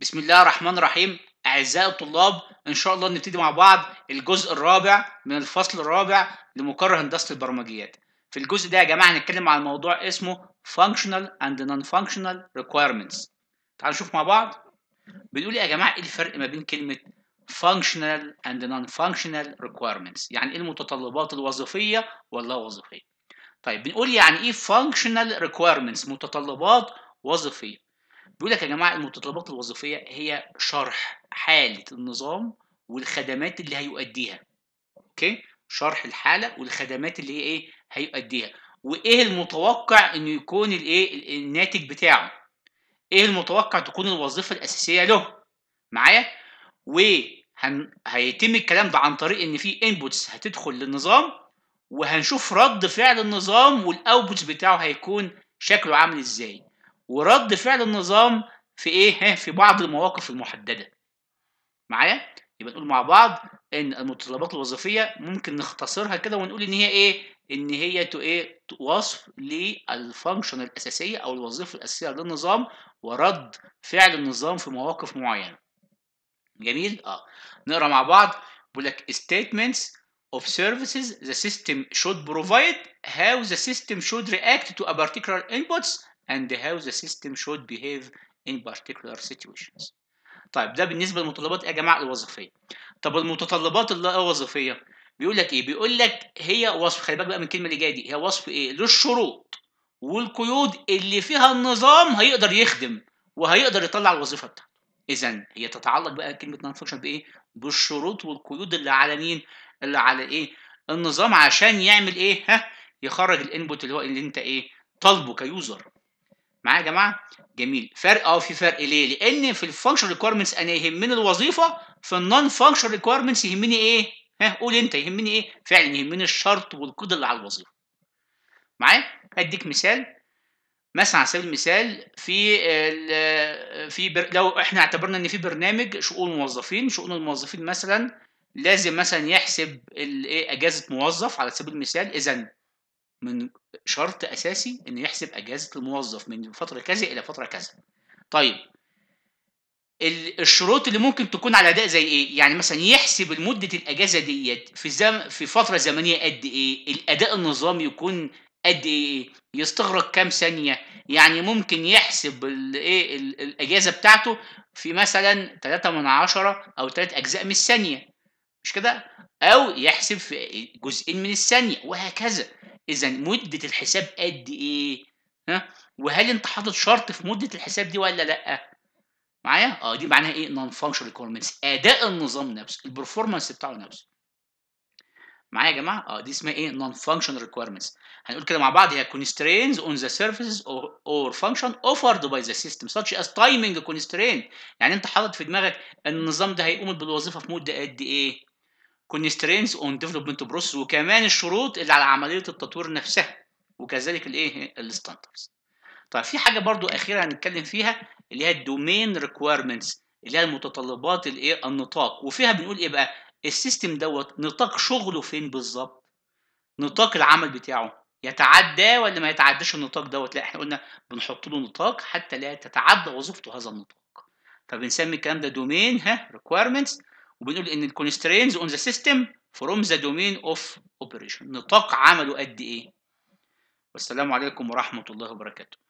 بسم الله الرحمن الرحيم أعزائي الطلاب إن شاء الله نبتدي مع بعض الجزء الرابع من الفصل الرابع لمكرر هندسة البرمجيات في الجزء ده يا جماعة هنتكلم عن موضوع اسمه Functional and Non-Functional Requirements تعالوا نشوف مع بعض بنقول إيه يا جماعة إيه الفرق ما بين كلمة Functional and Non-Functional Requirements يعني إيه المتطلبات الوظيفية واللا وظيفية طيب بنقول يعني إيه Functional Requirements متطلبات وظيفية بيقول لك يا جماعه المتطلبات الوظيفيه هي شرح حاله النظام والخدمات اللي هيؤديها اوكي شرح الحاله والخدمات اللي هي ايه هيؤديها وايه المتوقع انه يكون الايه الناتج بتاعه ايه المتوقع تكون الوظيفه الاساسيه له معايا وهيتم الكلام ده عن طريق ان في انبوتس هتدخل للنظام وهنشوف رد فعل النظام والاوتبوتس بتاعه هيكون شكله عامل ازاي ورد فعل النظام في ايه في بعض المواقف المحدده معايا يبقى نقول مع بعض ان المتطلبات الوظيفيه ممكن نختصرها كده ونقول ان هي ايه ان هي تو ايه وصف للفانكشن الاساسيه او الوظيفه الاساسيه للنظام ورد فعل النظام في مواقف معينه جميل اه نقرا مع بعض بيقول لك statements of services the system should provide how the system should react to a particular inputs and how the system should behave in particular situations. طيب ده بالنسبه للمتطلبات يا جماعه الوظيفيه. طب المتطلبات الوظيفيه بيقول لك ايه؟ بيقول لك هي وصف خلي بالك بقى من الكلمه اللي جايه دي هي وصف ايه؟ للشروط والقيود اللي فيها النظام هيقدر يخدم وهيقدر يطلع الوظيفه بتاعته. اذا هي تتعلق بقى كلمه نون فانكشن بايه؟ بالشروط والقيود اللي على مين؟ اللي على ايه؟ النظام عشان يعمل ايه؟ ها؟ يخرج الانبوت اللي هو اللي انت ايه؟ طالبه كيوزر. معايا يا جماعه جميل فرق اه في فرق ليه لان في الفانكشن ريكويرمنتس انا يهمني الوظيفه في النون فانكشن ريكويرمنتس يهمني ايه ها قول انت يهمني ايه فعلا يهمني الشرط والقيد اللي على الوظيفه معايا اديك مثال مثلا على سبيل المثال في في بر... لو احنا اعتبرنا ان في برنامج شؤون موظفين شؤون الموظفين مثلا لازم مثلا يحسب إيه، اجازه موظف على سبيل المثال اذا من شرط اساسي ان يحسب اجازه الموظف من فتره كذا الى فتره كذا طيب الشروط اللي ممكن تكون على اداء زي ايه يعني مثلا يحسب مده الاجازه ديت في زم في فتره زمنيه قد ايه الاداء النظامي يكون قد ايه يستغرق كام ثانيه يعني ممكن يحسب الايه الاجازه بتاعته في مثلا 3 من عشرة او 3 اجزاء من الثانيه مش كده او يحسب في جزئين من الثانيه وهكذا اذا مده الحساب قد ايه ها وهل انت حاطط شرط في مده الحساب دي ولا لا معايا اه دي معناها ايه نون فانكشن ريكويرمنتس اداء النظام نفسه البرفورمانس بتاعه نفسه معايا يا جماعه اه دي اسمها ايه نون فانكشن ريكويرمنتس هنقول كده مع بعض هي constraints on the services or, فانكشن اوفرد offered by the system such as timing constraint يعني انت حاطط في دماغك ان النظام ده هيقوم بالوظيفه في مده قد ايه كونسترينز اون ديفلوبمنت بروسس وكمان الشروط اللي على عمليه التطوير نفسها وكذلك الايه الستاندردز طيب في حاجه برضو اخيره هنتكلم فيها اللي هي الدومين ريكويرمنتس اللي هي المتطلبات الايه النطاق وفيها بنقول ايه بقى السيستم دوت نطاق شغله فين بالظبط نطاق العمل بتاعه يتعدى ولا ما يتعداش النطاق دوت لا احنا قلنا بنحط له نطاق حتى لا تتعدى وظيفته هذا النطاق فبنسمي الكلام ده دومين ها ريكويرمنتس وبنقول ان الكونسترينز اون ذا سيستم فروم ذا دومين اوف اوبريشن نطاق عمله قد ايه والسلام عليكم ورحمه الله وبركاته